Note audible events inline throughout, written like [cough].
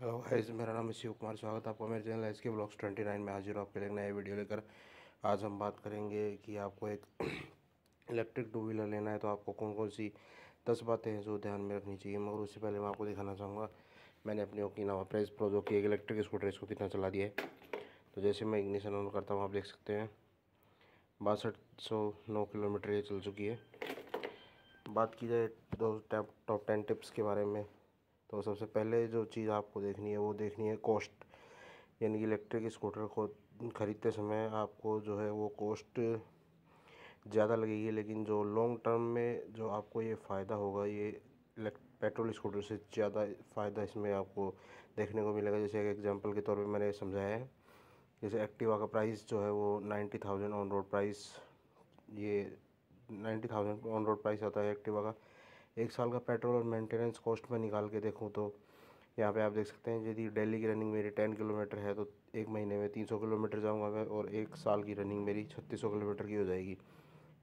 hello guys मेरा नाम शिव कुमार स्वागत है आपका मेरे channel S K blogs twenty nine में हाजिर हूँ आपके लिए नए वीडियो लेकर आज हम बात करेंगे कि आपको एक इलेक्ट्रिक टू व्हीलर लेना है तो आपको कौन कौन सी दस बातें हैं जो ध्यान में रखनी चाहिए मगर उससे पहले मैं आपको दिखाना चाहूँगा मैंने अपने ओकिनावा प्रेस प्रोजो की एक इलेक्ट्रिक स्कूटर इसको कितना चला दिया है तो जैसे मैं इग्निशन ऑन करता हूँ आप देख सकते हैं बासठ सौ नौ किलोमीटर ये चल चुकी है बात की जाए दो टॉप टेन टिप्स के बारे में तो सबसे पहले जो चीज़ आपको देखनी है वो देखनी है कॉस्ट यानी कि इलेक्ट्रिक स्कूटर को ख़रीदते समय आपको जो है वो कॉस्ट ज़्यादा लगेगी लेकिन जो लॉन्ग टर्म में जो आपको ये फ़ायदा होगा ये पेट्रोल स्कूटर से ज़्यादा फ़ायदा इसमें आपको देखने को मिलेगा जैसे एक एग्जांपल के तौर पे मैंने समझाया है जैसे एक्टिवा का प्राइस जो है वो ninety thousand on road price ये ninety thousand on road price आता है एक्टिवा का एक साल का पेट्रोल और मेंटेनेंस कॉस्ट में निकाल के देखूँ तो यहाँ पे आप देख सकते हैं यदि डेली की रनिंग मेरी टेन किलोमीटर है तो एक महीने में तीन सौ किलोमीटर जाऊँगा मैं और एक साल की रनिंग मेरी छत्तीस सौ किलोमीटर की हो जाएगी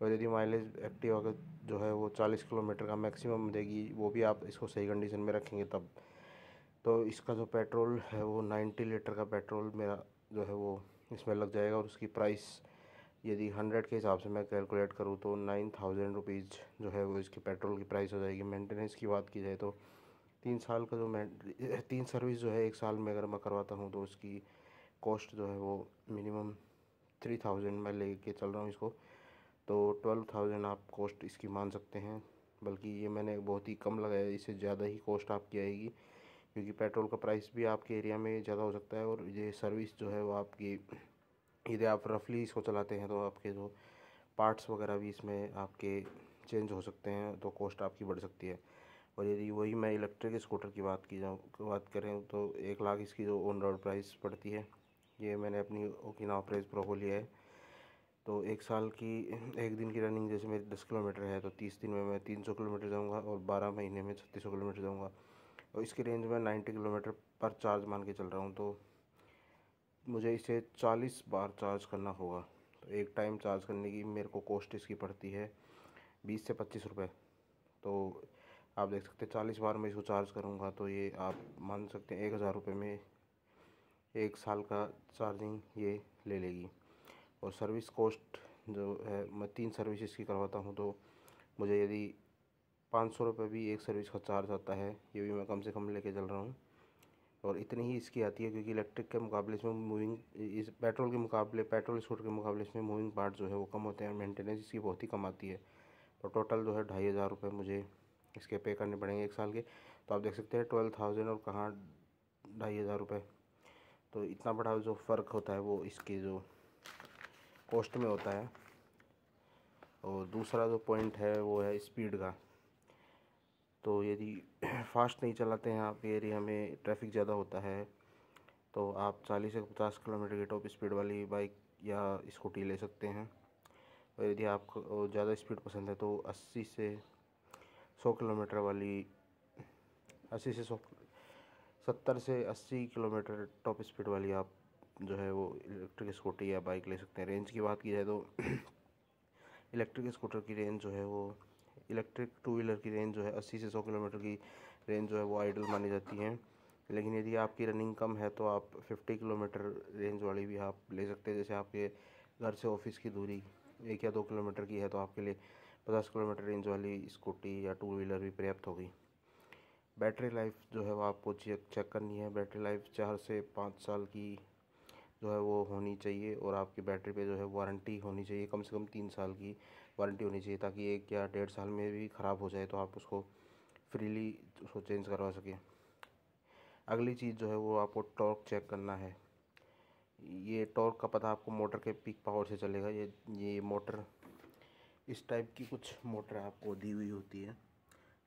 और यदि माइलेज एक्टिवा का जो है वो चालीस किलोमीटर का मैक्सिमम देगी वो भी आप इसको सही कंडीशन में रखेंगे तब तो इसका जो पेट्रोल है वो नाइन्टी लीटर का पेट्रोल मेरा जो है वो इसमें लग जाएगा और उसकी प्राइस यदि हंड्रेड के हिसाब से मैं कैलकुलेट करूँ तो नाइन थाउजेंड रुपीज़ जो है वो इसकी पेट्रोल की प्राइस हो जाएगी मेंटेनेंस की बात की जाए तो तीन साल का जो मैं तीन सर्विस जो है एक साल में अगर मैं करवाता हूँ तो उसकी कॉस्ट जो है वो मिनिमम थ्री थाउजेंड मैं ले कर चल रहा हूँ इसको तो ट्वेल्व थाउजेंड आप कॉस्ट इसकी मान सकते हैं बल्कि ये मैंने बहुत ही कम लगाया इससे ज़्यादा ही कॉस्ट आपकी आएगी क्योंकि पेट्रोल का प्राइस भी आपके एरिया में ज़्यादा हो सकता है और ये सर्विस जो है वो आपकी यदि आप रफली इसको चलाते हैं तो आपके जो पार्ट्स वगैरह भी इसमें आपके चेंज हो सकते हैं तो कॉस्ट आपकी बढ़ सकती है और यदि वही मैं इलेक्ट्रिक स्कूटर की बात की जाऊँ बात करें तो एक लाख इसकी जो ऑन रोड प्राइस पड़ती है ये मैंने अपनी ओकिना प्रेस प्रो को लिया है तो एक साल की एक दिन की रनिंग जैसे मेरी दस किलोमीटर है तो तीस दिन में मैं तीन सौ किलोमीटर जाऊँगा और बारह महीने में छत्तीस सौ किलोमीटर जाऊँगा और इसकी रेंज में नाइन्टी किलोमीटर पर चार्ज मान के चल रहा हूँ तो मुझे इसे 40 बार चार्ज करना होगा तो एक टाइम चार्ज करने की मेरे को कॉस्ट इसकी पड़ती है 20 से 25 रुपए तो आप देख सकते हैं 40 बार मैं इसको चार्ज करूँगा तो ये आप मान सकते हैं एक हज़ार रुपये में एक साल का चार्जिंग ये ले लेगी और सर्विस कॉस्ट जो है मैं तीन सर्विस इसकी करवाता हूँ तो मुझे यदि पाँच सौ रुपये भी एक सर्विस का चार्ज आता है ये भी मैं कम से कम लेके चल रहा हूँ और इतनी ही इसकी आती है क्योंकि इलेक्ट्रिक के मुकाबले इसमें मूविंग इस पेट्रोल के मुकाबले पेट्रोल स्कूटर के मुकाबले इसमें मूविंग पार्ट जो है वो कम होते हैं मेंटेनेंस इसकी बहुत ही कम आती है तो टोटल जो है ढाई हज़ार रुपये मुझे इसके पे करने पड़ेंगे एक साल के तो आप देख सकते हैं ट्वेल्व थाउजेंड और कहाँ ढाई हज़ार रुपये तो इतना बड़ा जो फ़र्क होता है वो इसके जो कॉस्ट में होता है और दूसरा जो पॉइंट है वो है स्पीड का तो यदि [clears throat] फ़ास्ट नहीं चलाते हैं आप यदि हमें ट्रैफिक ज़्यादा होता है तो आप चालीस से पचास किलोमीटर की टॉप स्पीड वाली बाइक या स्कूटी ले सकते हैं और यदि आपको ज़्यादा स्पीड पसंद है तो अस्सी से सौ किलोमीटर वाली अस्सी से सौ सत्तर से अस्सी किलोमीटर टॉप स्पीड वाली आप जो है वो इलेक्ट्रिक स्कूटी या बाइक ले सकते हैं रेंज की बात की जाए तो [clears throat] इलेक्ट्रिक स्कूटर की रेंज जो है वो इलेक्ट्रिक टू व्हीलर की रेंज जो है अस्सी से सौ किलोमीटर की रेंज जो है वो आइडल मानी जाती है लेकिन यदि आपकी रनिंग कम है तो आप फिफ्टी किलोमीटर रेंज वाली भी आप ले सकते हैं जैसे आपके घर से ऑफिस की दूरी एक या दो किलोमीटर की है तो आपके लिए पचास किलोमीटर रेंज वाली स्कूटी या टू व्हीलर भी पर्याप्त होगी बैटरी लाइफ जो है वो आपको चेक चेक करनी है बैटरी लाइफ चार से पाँच साल की जो है वो होनी चाहिए और आपकी बैटरी पे जो है वारंटी होनी चाहिए कम से कम तीन साल की वारंटी होनी चाहिए ताकि एक या डेढ़ साल में भी ख़राब हो जाए तो आप उसको फ्रीली उसको चेंज करवा सकें अगली चीज़ जो है वो आपको टॉर्क चेक करना है ये टॉर्क का पता आपको मोटर के पिक पावर से चलेगा ये ये मोटर इस टाइप की कुछ मोटर आपको दी हुई होती है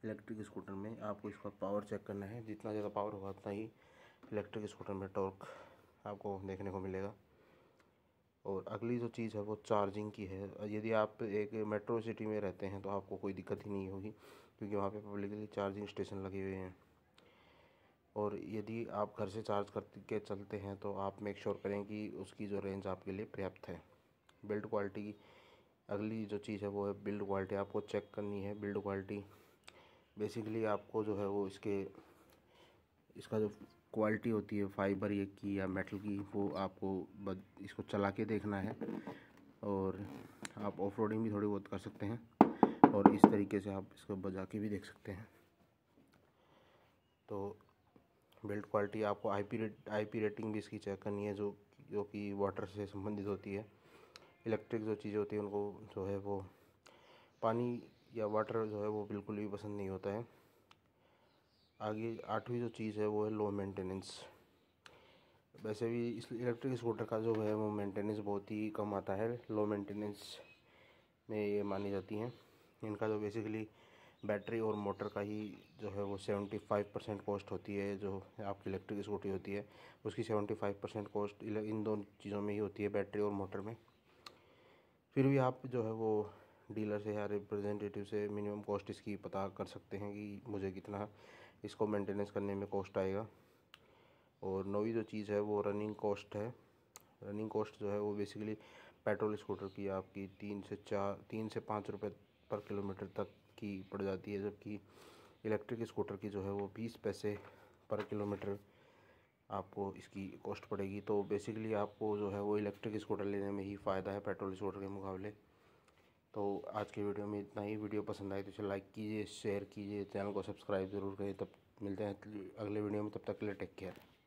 इलेक्ट्रिक स्कूटर में आपको इसका पावर चेक करना है जितना ज़्यादा पावर होगा उतना ही इलेक्ट्रिक स्कूटर में टॉर्क आपको देखने को मिलेगा और अगली जो चीज़ है वो चार्जिंग की है यदि आप एक मेट्रो सिटी में रहते हैं तो आपको कोई दिक्कत ही नहीं होगी क्योंकि वहाँ पे पब्लिकली चार्जिंग स्टेशन लगे हुए हैं और यदि आप घर से चार्ज करके चलते हैं तो आप मेक श्योर करें कि उसकी जो रेंज आपके लिए पर्याप्त है बिल्ड क्वालिटी की अगली जो चीज़ है वो है बिल्ड क्वालिटी आपको चेक करनी है बिल्ड क्वालिटी बेसिकली आपको जो है वो इसके इसका जो क्वालिटी होती है फाइबर ये की या मेटल की वो आपको बद, इसको चला के देखना है और आप ऑफ भी थोड़ी बहुत कर सकते हैं और इस तरीके से आप इसको बजा के भी देख सकते हैं तो बिल्ड क्वालिटी आपको आईपी रेट आईपी रेटिंग भी इसकी चेक करनी है जो जो कि वाटर से संबंधित होती है इलेक्ट्रिक जो चीज़ें होती हैं उनको जो है वो पानी या वाटर जो है वो बिल्कुल भी पसंद नहीं होता है आगे आठवीं जो चीज़ है वो है लो मेंटेनेंस वैसे भी इस इलेक्ट्रिक स्कूटर का जो है वो मेंटेनेंस बहुत ही कम आता है लो मेंटेनेंस में ये मानी जाती हैं इनका जो बेसिकली बैटरी और मोटर का ही जो है वो सेवेंटी फाइव परसेंट कॉस्ट होती है जो आपकी इलेक्ट्रिक स्कूटी होती है उसकी सेवेंटी फाइव परसेंट कॉस्ट इन दोनों चीज़ों में ही होती है बैटरी और मोटर में फिर भी आप जो है वो डीलर से या रिप्रेजेंटेटिव से मिनिमम कॉस्ट इसकी पता कर सकते हैं कि मुझे कितना इसको मेंटेनेंस करने में कॉस्ट आएगा और नौवीं जो चीज़ है वो रनिंग कॉस्ट है रनिंग कॉस्ट जो है वो बेसिकली पेट्रोल स्कूटर की आपकी तीन से चार तीन से पाँच रुपये पर किलोमीटर तक की पड़ जाती है जबकि इलेक्ट्रिक स्कूटर की जो है वो बीस पैसे पर किलोमीटर आपको इसकी कॉस्ट पड़ेगी तो बेसिकली आपको जो है वो इलेक्ट्रिक स्कूटर लेने में ही फ़ायदा है पेट्रोल स्कूटर के मुकाबले तो आज के वीडियो में इतना ही वीडियो पसंद आए तो इसे लाइक कीजिए शेयर कीजिए चैनल को सब्सक्राइब ज़रूर करिए तब मिलते हैं अगले वीडियो में तब तक के लिए टेक केयर